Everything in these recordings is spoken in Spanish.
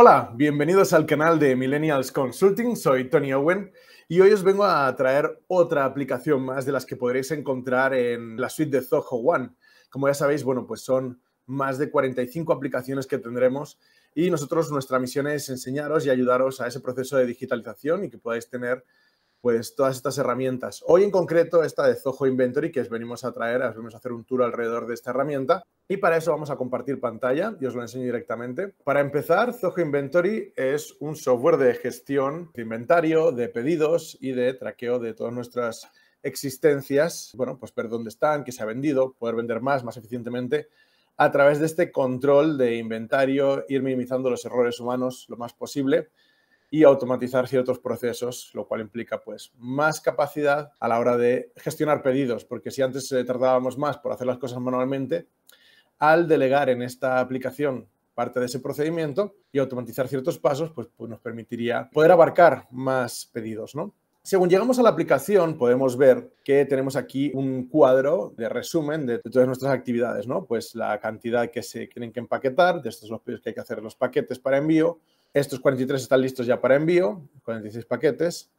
Hola, bienvenidos al canal de Millennials Consulting, soy Tony Owen y hoy os vengo a traer otra aplicación más de las que podréis encontrar en la suite de Zoho One. Como ya sabéis, bueno, pues son más de 45 aplicaciones que tendremos y nosotros nuestra misión es enseñaros y ayudaros a ese proceso de digitalización y que podáis tener pues todas estas herramientas. Hoy en concreto esta de Zoho Inventory que os venimos a traer, os venimos a hacer un tour alrededor de esta herramienta y para eso vamos a compartir pantalla y os lo enseño directamente. Para empezar, Zoho Inventory es un software de gestión de inventario, de pedidos y de traqueo de todas nuestras existencias, bueno, pues ver dónde están, qué se ha vendido, poder vender más, más eficientemente a través de este control de inventario, ir minimizando los errores humanos lo más posible y automatizar ciertos procesos, lo cual implica pues más capacidad a la hora de gestionar pedidos, porque si antes eh, tardábamos más por hacer las cosas manualmente, al delegar en esta aplicación parte de ese procedimiento y automatizar ciertos pasos, pues, pues, nos permitiría poder abarcar más pedidos, ¿no? Según llegamos a la aplicación, podemos ver que tenemos aquí un cuadro de resumen de todas nuestras actividades, ¿no? Pues la cantidad que se tienen que empaquetar, de estos los pedidos que hay que hacer los paquetes para envío, estos 43 están listos ya para envío, 46 paquetes.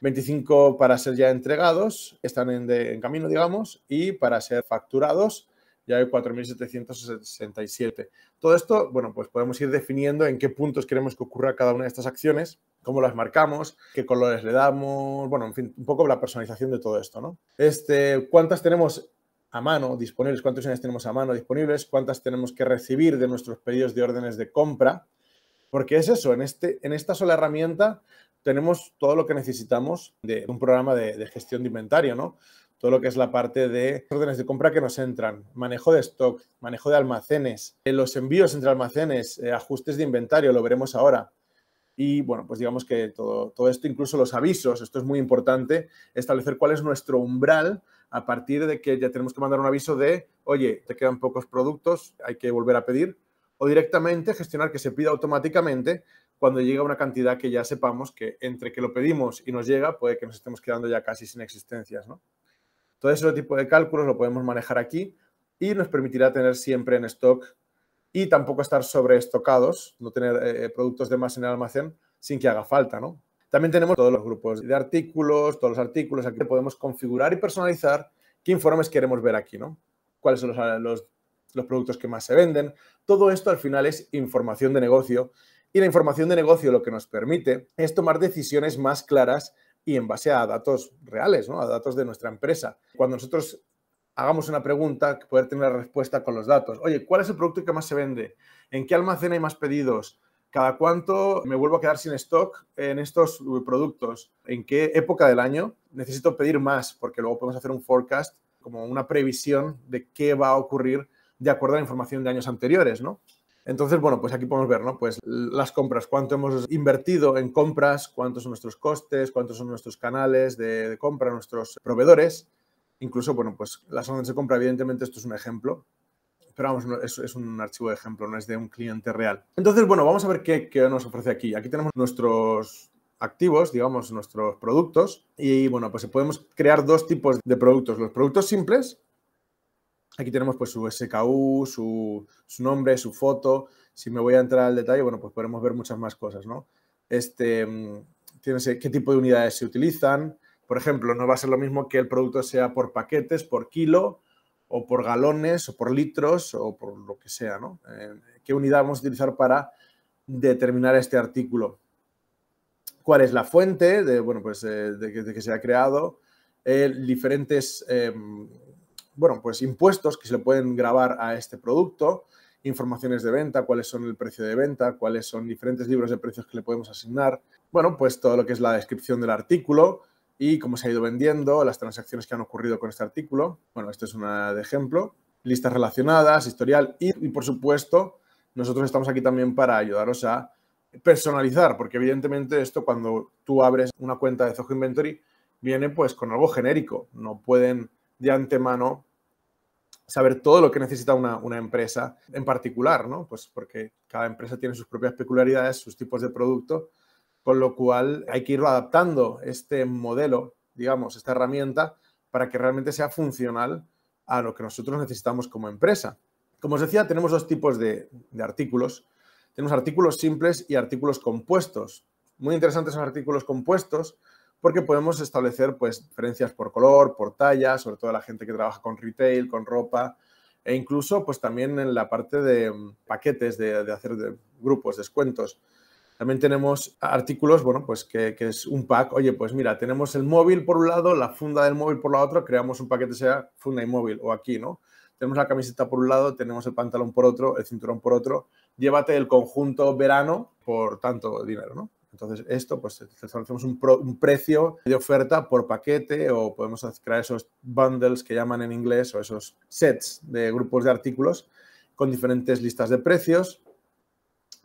25 para ser ya entregados, están en, camino, digamos, y para ser facturados ya hay 4.767. Todo esto, bueno, pues podemos ir definiendo en qué puntos queremos que ocurra cada una de estas acciones, cómo las marcamos, qué colores le damos, bueno, en fin, un poco la personalización de todo esto, ¿no? Este, ¿Cuántas tenemos a mano disponibles? ¿Cuántas años tenemos a mano disponibles? ¿Cuántas tenemos que recibir de nuestros pedidos de órdenes de compra? Porque es eso, en, este, en esta sola herramienta tenemos todo lo que necesitamos de un programa de, gestión de inventario, ¿no? todo lo que es la parte de órdenes de compra que nos entran, manejo de stock, manejo de almacenes, eh, los envíos entre almacenes, eh, ajustes de inventario, lo veremos ahora. Y bueno, pues digamos que todo, todo esto, incluso los avisos, esto es muy importante, establecer cuál es nuestro umbral a partir de que ya tenemos que mandar un aviso de, oye, te quedan pocos productos, hay que volver a pedir, o directamente gestionar que se pida automáticamente cuando llega una cantidad que ya sepamos que entre que lo pedimos y nos llega puede que nos estemos quedando ya casi sin existencias. ¿no? Todo ese tipo de cálculos lo podemos manejar aquí y nos permitirá tener siempre en stock y tampoco estar sobreestocados, no tener eh, eh, productos de más en el almacén sin que haga falta. ¿no? También tenemos todos los grupos de artículos, todos los artículos, aquí podemos configurar y personalizar qué informes queremos ver aquí, ¿no? cuáles son los, los los productos que más se venden. Todo esto al final es información de negocio y la información de negocio lo que nos permite es tomar decisiones más claras y en base a datos reales, a datos de nuestra empresa. Cuando nosotros hagamos una pregunta, poder tener la respuesta con los datos. Oye, ¿cuál es el producto que más se vende? ¿En qué almacén hay más pedidos? ¿Cada cuánto me vuelvo a quedar sin stock en estos eh, productos? ¿En qué época del año necesito pedir más? Porque luego podemos hacer un forecast, como una previsión de qué va a ocurrir de acuerdo a la información de años anteriores, ¿no? Entonces, bueno, pues aquí podemos ver, ¿no? Pues las compras, cuánto hemos invertido en compras, cuántos son nuestros costes, cuántos son nuestros canales de, compra, nuestros proveedores. Incluso, bueno, pues las órdenes de compra, evidentemente, esto es un ejemplo, pero vamos, es, un archivo de ejemplo, no es de un cliente real. Entonces, bueno, vamos a ver qué, qué nos ofrece aquí. Aquí tenemos nuestros activos, digamos, nuestros productos y, bueno, pues podemos crear dos tipos de productos, los productos simples Aquí tenemos pues su SKU, su, nombre, su foto. Si me voy a entrar al detalle, bueno, pues podemos ver muchas más cosas, ¿no? Este, mm, tienes qué tipo de unidades se utilizan. Por ejemplo, no va a ser lo mismo que el producto sea por paquetes, por kilo, o por galones, o por litros, o por lo que sea, ¿no? Eh, ¿Qué unidad vamos a utilizar para determinar este artículo? ¿Cuál es la fuente de, bueno, pues, eh, que se ha creado? Eh, diferentes... Em, bueno, pues impuestos que se le pueden grabar a este producto, informaciones de venta, cuáles son el precio de venta, cuáles son diferentes libros de precios que le podemos asignar, bueno, pues todo lo que es la descripción del artículo y cómo se ha ido vendiendo, las transacciones que han ocurrido con este artículo. Bueno, esto es un ejemplo. Listas relacionadas, historial y, y por supuesto, nosotros estamos aquí también para ayudaros a personalizar, porque evidentemente esto cuando tú abres una cuenta de Zoho Inventory viene pues con algo genérico, no pueden de antemano saber todo lo que necesita una, una, empresa en particular, ¿no? Pues porque cada empresa tiene sus propias peculiaridades, sus tipos de producto, con lo cual hay que ir adaptando este modelo, digamos, esta herramienta, para que realmente sea funcional a lo que nosotros necesitamos como empresa. Como os decía, tenemos dos tipos de, de artículos. Tenemos artículos simples y artículos compuestos. Muy interesantes son artículos compuestos porque podemos establecer pues, diferencias por color, por talla, sobre todo la gente que trabaja con retail, con ropa, e incluso pues, también en la parte de mm, paquetes, de, hacer de grupos, descuentos. También tenemos artículos, bueno, pues que, que, es un pack. Oye, pues mira, tenemos el móvil por un lado, la funda del móvil por la otra, creamos un paquete sea funda y móvil o aquí, ¿no? Tenemos la camiseta por un lado, tenemos el pantalón por otro, el cinturón por otro. Llévate el conjunto verano por tanto dinero, ¿no? Entonces, esto, pues establecemos un, precio de oferta por paquete o podemos crear esos bundles que llaman en inglés o esos sets de grupos de artículos con diferentes listas de precios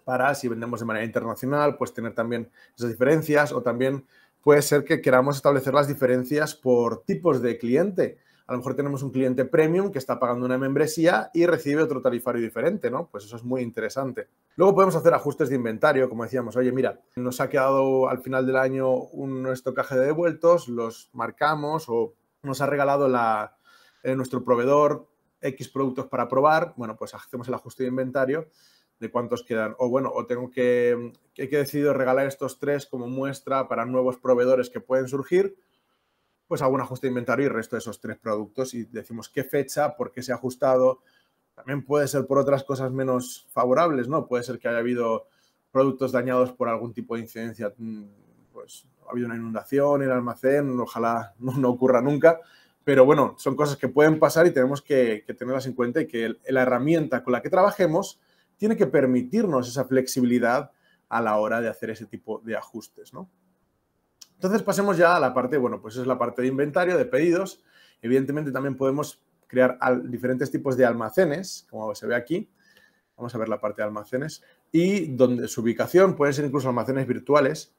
para si vendemos de manera internacional, pues tener también esas diferencias o también puede ser que queramos establecer las diferencias por tipos de cliente a lo mejor tenemos un cliente premium que está pagando una membresía y recibe otro tarifario diferente, ¿no? Pues eso es muy interesante. Luego podemos hacer ajustes de inventario, como decíamos, oye, mira, nos ha quedado al final del año un, nuestro de devueltos, los marcamos o nos ha regalado la, eh, nuestro proveedor X productos para probar, bueno, pues hacemos el ajuste de inventario de cuántos quedan. O bueno, o tengo que, he decidido regalar estos tres como muestra para nuevos proveedores que pueden surgir pues algún ajuste de inventario y el resto de esos tres productos y decimos qué fecha, por qué se ha ajustado. También puede ser por otras cosas menos favorables, ¿no? Puede ser que haya habido productos dañados por algún tipo de incidencia, mm, pues ha habido una inundación en el almacén, ojalá no, ocurra nunca, pero bueno, son cosas que pueden pasar y tenemos que, tenerlas en cuenta y que la herramienta con la que trabajemos tiene que permitirnos esa flexibilidad a la hora de hacer ese tipo de ajustes, ¿no? Entonces pasemos ya a la parte, bueno, pues es la parte de inventario, de pedidos. Evidentemente también podemos crear diferentes tipos de almacenes, como se ve aquí. Vamos a ver la parte de almacenes. Y donde su ubicación puede ser incluso almacenes virtuales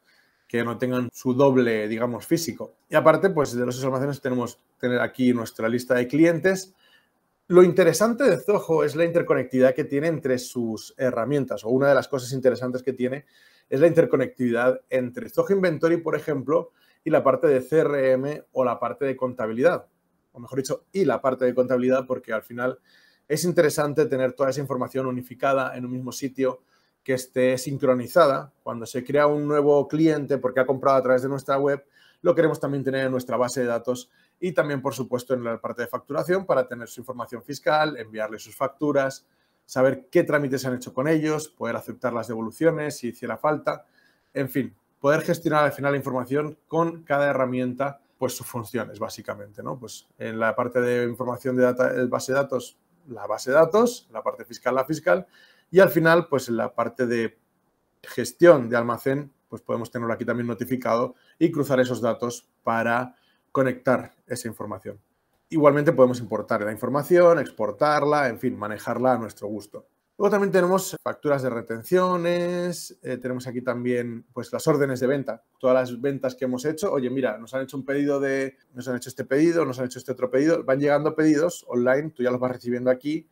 que no tengan su doble, digamos, físico. Y aparte, pues de los almacenes tenemos tener aquí nuestra lista de clientes. Lo interesante de Zoho es la interconectividad que tiene entre sus herramientas, o una de las cosas interesantes que tiene es la interconectividad entre Stock Inventory, por ejemplo, y la parte de CRM o la parte de contabilidad. O mejor dicho, y la parte de contabilidad, porque al final es interesante tener toda esa información unificada en un mismo sitio que esté sincronizada. Cuando se crea un nuevo cliente porque ha comprado a través de nuestra web, lo queremos también tener en nuestra base de datos y también, por supuesto, en la parte de facturación para tener su información fiscal, enviarle sus facturas, saber qué trámites se han hecho con ellos, poder aceptar las devoluciones si hiciera falta, en fin, poder gestionar al final la información con cada herramienta, pues sus funciones básicamente, ¿no? Pues en la parte de información de data, base de datos, la base de datos, la parte fiscal, la fiscal, y al final, pues en la parte de gestión de almacén, pues podemos tenerlo aquí también notificado y cruzar esos datos para conectar esa información. Igualmente podemos importar la información, exportarla, en fin, manejarla a nuestro gusto. Luego también tenemos facturas de retenciones, eh, tenemos aquí también pues las órdenes de venta, todas las ventas que hemos hecho. Oye, mira, nos han hecho un pedido de, nos han hecho este pedido, nos han hecho este otro pedido, van llegando pedidos online, tú ya los vas recibiendo aquí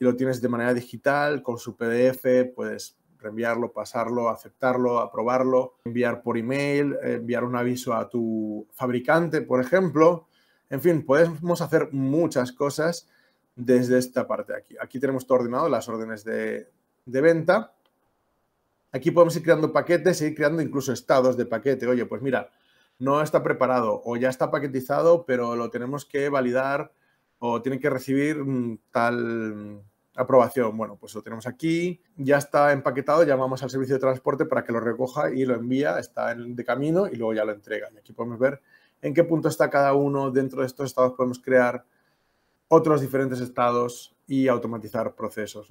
y lo tienes de manera digital con su PDF, puedes reenviarlo, pasarlo, aceptarlo, aprobarlo, enviar por email, eh, enviar un aviso a tu fabricante, por ejemplo en fin, podemos hacer muchas cosas desde esta parte de aquí. Aquí tenemos todo ordenado, las órdenes de, venta. Aquí podemos ir creando paquetes ir creando incluso estados de paquete. Oye, pues mira, no está preparado o ya está paquetizado, pero lo tenemos que validar o tiene que recibir mm, tal aprobación. Bueno, pues lo tenemos aquí, ya está empaquetado, llamamos al servicio de transporte para que lo recoja y lo envía, está de camino y luego ya lo entrega. Y aquí podemos ver en qué punto está cada uno. Dentro de estos estados podemos crear otros diferentes estados y automatizar procesos.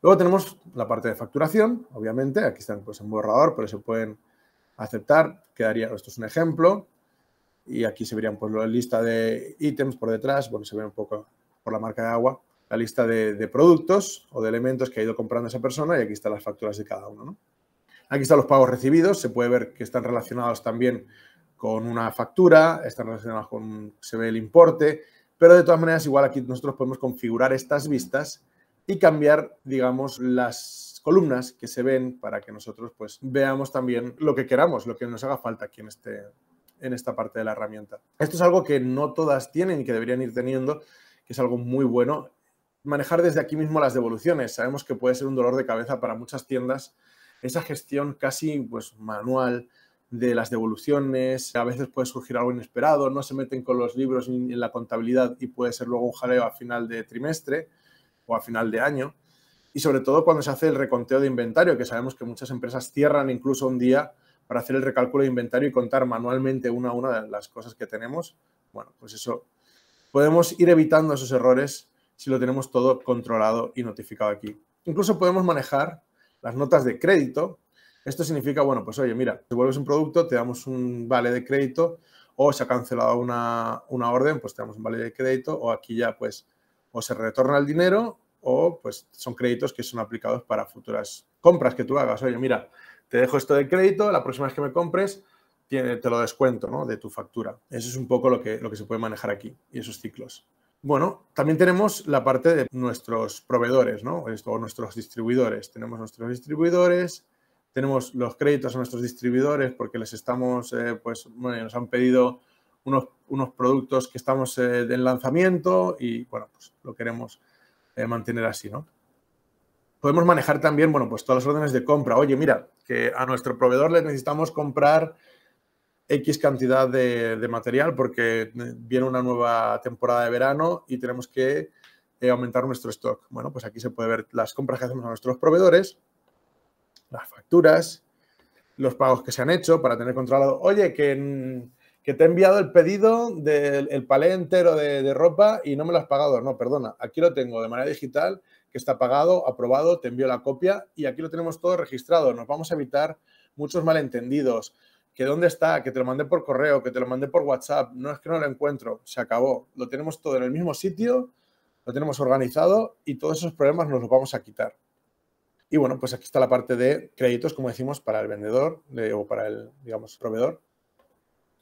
Luego tenemos la parte de facturación, obviamente. Aquí están pues, en borrador, pero se pueden aceptar. Quedaría, esto es un ejemplo. Y aquí se verían pues, la lista de ítems por detrás. Bueno, se ve un poco por la marca de agua. La lista de, productos o de elementos que ha ido comprando esa persona y aquí están las facturas de cada uno. Aquí están los pagos recibidos. Se puede ver que están relacionados también con una factura, están relacionadas con, se ve el importe, pero de todas maneras igual aquí nosotros podemos configurar estas vistas y cambiar, digamos, las columnas que se ven para que nosotros pues veamos también lo que queramos, lo que nos haga falta aquí en, este, en esta parte de la herramienta. Esto es algo que no todas tienen y que deberían ir teniendo, que es algo muy bueno. Manejar desde aquí mismo las devoluciones. Sabemos que puede ser un dolor de cabeza para muchas tiendas esa gestión casi pues manual de las devoluciones, a veces puede surgir algo inesperado, no se meten con los libros ni en la contabilidad y puede ser luego un jaleo a final de trimestre o a final de año. Y sobre todo cuando se hace el reconteo de inventario, que sabemos que muchas empresas cierran incluso un día para hacer el recálculo de inventario y contar manualmente una a una las cosas que tenemos. Bueno, pues eso podemos ir evitando esos errores si lo tenemos todo controlado y notificado aquí. Incluso podemos manejar las notas de crédito esto significa, bueno, pues oye, mira, si vuelves un producto, te damos un vale de crédito o se ha cancelado una, orden, pues te damos un vale de crédito o aquí ya pues o se retorna el dinero o pues son créditos que son aplicados para futuras compras que tú hagas. Oye, mira, te dejo esto de crédito, la próxima vez que me compres te, te lo descuento ¿no? de tu factura. Eso es un poco lo que, lo que se puede manejar aquí y esos ciclos. Bueno, también tenemos la parte de nuestros proveedores, ¿no? o nuestros distribuidores. Tenemos nuestros distribuidores, tenemos los créditos a nuestros distribuidores porque les estamos, eh, pues, nos han pedido unos, unos productos que estamos en eh, lanzamiento y, bueno, pues lo queremos eh, mantener así, ¿no? Podemos manejar también, bueno, pues todas las órdenes de compra. Oye, mira, que a nuestro proveedor le necesitamos comprar X cantidad de, de material porque viene una nueva temporada de verano y tenemos que aumentar nuestro stock. Bueno, pues aquí se puede ver las compras que hacemos a nuestros proveedores las facturas, los pagos que se han hecho para tener controlado, oye, que, mm, que te he enviado el pedido del el palé entero de, ropa y no me lo has pagado. No, perdona, aquí lo tengo de manera digital, que está pagado, aprobado, te envío la copia y aquí lo tenemos todo registrado. Nos vamos a evitar muchos malentendidos. Que dónde está, que te lo mandé por correo, que te lo mandé por WhatsApp, no es que no lo encuentro, se acabó. Lo tenemos todo en el mismo sitio, lo tenemos organizado y todos esos problemas nos los vamos a quitar. Y bueno, pues aquí está la parte de créditos, como decimos, para el vendedor o para el, digamos, proveedor.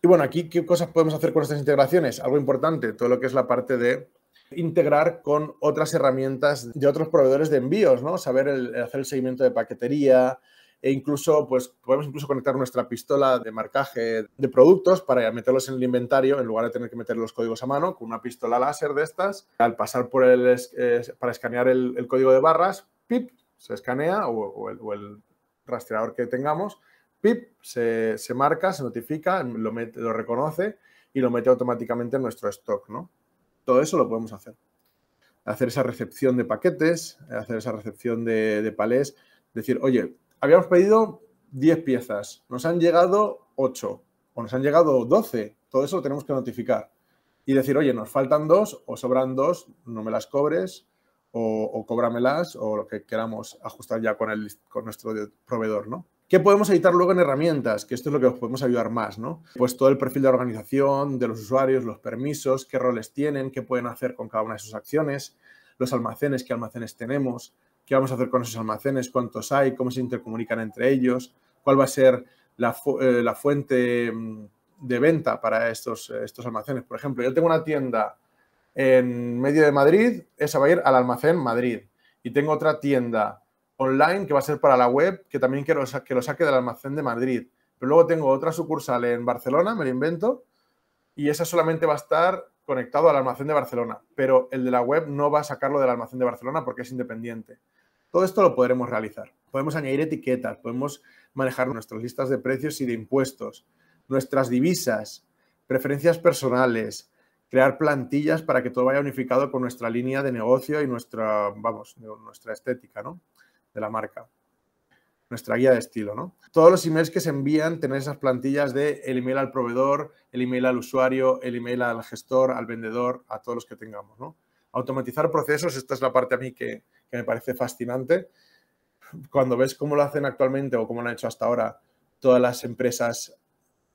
Y bueno, aquí, ¿qué cosas podemos hacer con estas integraciones? Algo importante, todo lo que es la parte de integrar con otras herramientas de otros proveedores de envíos, ¿no? Saber hacer el seguimiento de paquetería, e incluso pues podemos incluso conectar nuestra pistola de marcaje de productos para meterlos en el inventario en lugar de tener que meter los códigos a mano con una pistola láser de estas al pasar por el para escanear el, el código de barras pip se escanea o, el, rastreador que tengamos, pip, se, marca, se notifica, lo, reconoce y lo mete automáticamente en nuestro stock, ¿no? Todo eso lo podemos hacer. Hacer esa recepción de paquetes, hacer esa recepción de, de palés, decir, oye, habíamos pedido 10 piezas, nos han llegado 8 o nos han llegado 12, todo eso lo tenemos que notificar. Y decir, oye, nos faltan dos o sobran dos, no me las cobres, o, o cóbramelas o lo que queramos ajustar ya con, el, con nuestro proveedor, ¿no? ¿Qué podemos editar luego en herramientas? Que esto es lo que os podemos ayudar más, ¿no? Pues todo el perfil de organización, de los usuarios, los permisos, qué roles tienen, qué pueden hacer con cada una de sus acciones, los almacenes, qué almacenes tenemos, qué vamos a hacer con esos almacenes, cuántos hay, cómo se intercomunican entre ellos, cuál va a ser la, eh, la fuente mm, de venta para estos, eh, estos almacenes. Por ejemplo, yo tengo una tienda en medio de Madrid, esa va a ir al almacén Madrid. Y tengo otra tienda online que va a ser para la web, que también quiero que lo saque del almacén de Madrid. Pero luego tengo otra sucursal en Barcelona, me lo invento, y esa solamente va a estar conectado al almacén de Barcelona, pero el de la web no va a sacarlo del almacén de Barcelona porque es independiente. Todo esto lo podremos realizar. Podemos añadir etiquetas, podemos manejar nuestras listas de precios y de impuestos, nuestras divisas, preferencias personales, crear plantillas para que todo vaya unificado con nuestra línea de negocio y nuestra, vamos, nuestra estética, De la marca. Nuestra guía de estilo, Todos los emails que se envían, tener esas plantillas de el email al proveedor, el email al usuario, el email al gestor, al vendedor, a todos los que tengamos, ¿no? Automatizar procesos, esta es la parte a mí que, que me parece fascinante. Cuando ves cómo lo hacen actualmente o cómo lo han hecho hasta ahora todas las empresas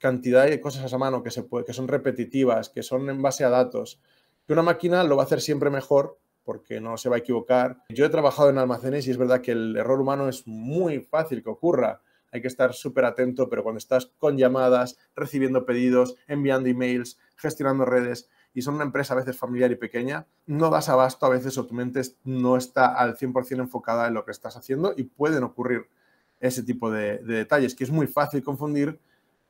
cantidad de cosas a mano que, se puede, que son repetitivas, que son en base a datos, que una máquina lo va a hacer siempre mejor porque no se va a equivocar. Yo he trabajado en almacenes y es verdad que el error humano es muy fácil que ocurra. Hay que estar súper atento, pero cuando estás con llamadas, recibiendo pedidos, enviando emails, gestionando redes, y son una empresa a veces familiar y pequeña, no das abasto a veces o tu mente no está al 100% enfocada en lo que estás haciendo y pueden ocurrir ese tipo de detalles, que es muy fácil confundir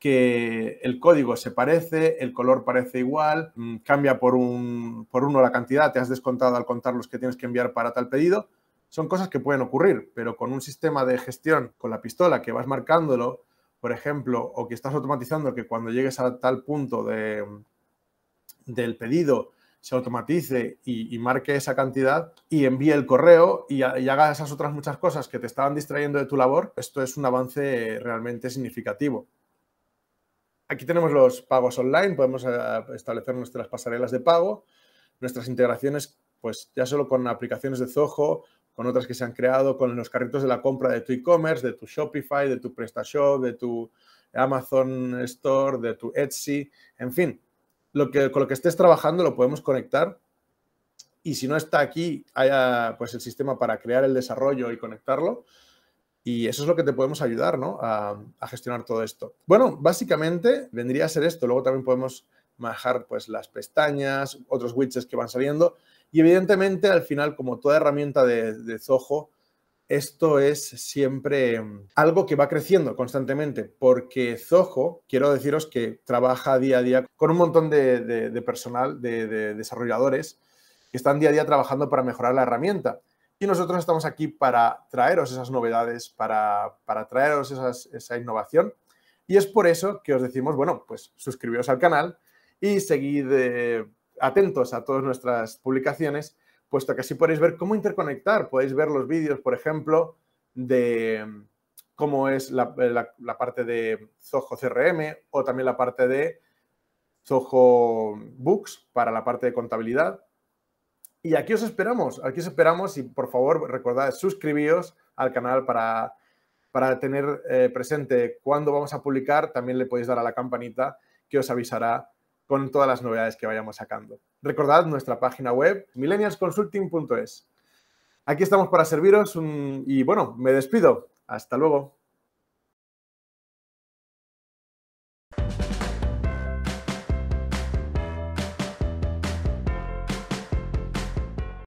que el código se parece, el color parece igual, mm, cambia por, uno la cantidad, te has descontado al contar los que tienes que enviar para tal pedido. Son cosas que pueden ocurrir, pero con un sistema de gestión, con la pistola que vas marcándolo, por ejemplo, o que estás automatizando que cuando llegues a tal punto del pedido se automatice y, marque esa cantidad y envíe el correo y, y, haga esas otras muchas cosas que te estaban distrayendo de tu labor, esto es un avance realmente significativo. Aquí tenemos los pagos online, podemos eh, establecer nuestras pasarelas de pago, nuestras integraciones, pues ya solo con aplicaciones de Zoho, con otras que se han creado, con los carritos de la compra de tu e-commerce, de tu Shopify, de tu PrestaShop, de tu Amazon Store, de tu Etsy, en fin, lo que, con lo que estés trabajando lo podemos conectar y si no está aquí, haya pues el sistema para crear el desarrollo y conectarlo. Y eso es lo que te podemos ayudar ¿no? a, gestionar todo esto. Bueno, básicamente vendría a ser esto. Luego también podemos manejar pues, las pestañas, otros widgets que van saliendo. Y evidentemente, al final, como toda herramienta de, de Zoho, esto es siempre em, algo que va creciendo constantemente, porque Zoho, quiero deciros que trabaja día a día con un montón de personal, de desarrolladores, que están día a día trabajando para mejorar la herramienta. Y nosotros estamos aquí para traeros esas novedades, para, para traeros esa innovación. Y es por eso que os decimos, bueno, pues suscribiros al canal y seguid eh, atentos a todas nuestras publicaciones, puesto que así podéis ver cómo interconectar. Podéis ver los vídeos, por ejemplo, de mm, cómo es la, la parte de Zoho CRM o también la parte de Zoho Books para la parte de contabilidad y aquí os esperamos, aquí os esperamos y por favor recordad, suscribiros al canal para, para tener eh, presente cuándo vamos a publicar. También le podéis dar a la campanita que os avisará con todas las novedades que vayamos sacando. Recordad nuestra página web, millennialsconsulting.es. Aquí estamos para serviros y bueno, me despido. Hasta luego.